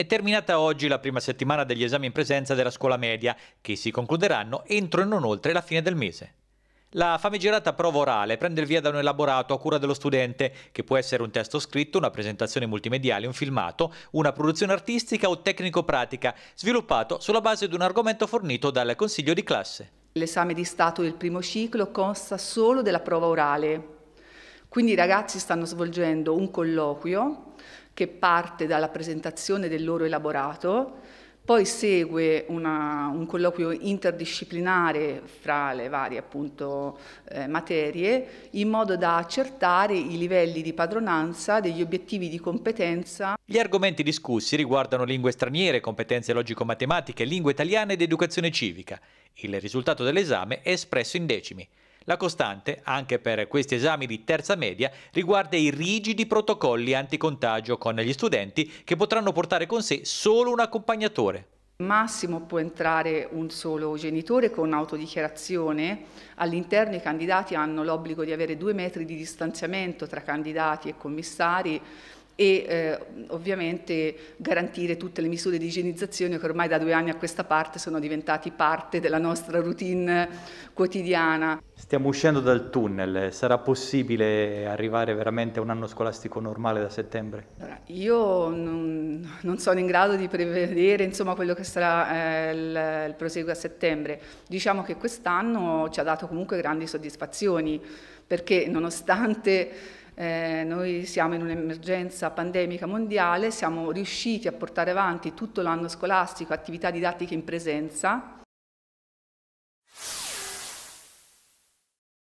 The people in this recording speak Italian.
È terminata oggi la prima settimana degli esami in presenza della scuola media, che si concluderanno entro e non oltre la fine del mese. La famigerata prova orale prende il via da un elaborato a cura dello studente, che può essere un testo scritto, una presentazione multimediale, un filmato, una produzione artistica o tecnico-pratica, sviluppato sulla base di un argomento fornito dal consiglio di classe. L'esame di Stato del primo ciclo consta solo della prova orale, quindi i ragazzi stanno svolgendo un colloquio che parte dalla presentazione del loro elaborato, poi segue una, un colloquio interdisciplinare fra le varie appunto, eh, materie in modo da accertare i livelli di padronanza degli obiettivi di competenza. Gli argomenti discussi riguardano lingue straniere, competenze logico-matematiche, lingue italiane ed educazione civica. Il risultato dell'esame è espresso in decimi. La costante, anche per questi esami di terza media, riguarda i rigidi protocolli anticontagio con gli studenti che potranno portare con sé solo un accompagnatore. Massimo può entrare un solo genitore con autodichiarazione. All'interno i candidati hanno l'obbligo di avere due metri di distanziamento tra candidati e commissari e eh, ovviamente garantire tutte le misure di igienizzazione che ormai da due anni a questa parte sono diventate parte della nostra routine quotidiana stiamo uscendo dal tunnel, sarà possibile arrivare veramente a un anno scolastico normale da settembre? io non, non, sono in grado di prevedere insomma, quello che sarà eh, il, il proseguo a settembre. Diciamo che quest'anno ci ha dato comunque grandi soddisfazioni perché nonostante... Eh, noi siamo in un'emergenza pandemica mondiale, siamo riusciti a portare avanti tutto l'anno scolastico attività didattiche in presenza,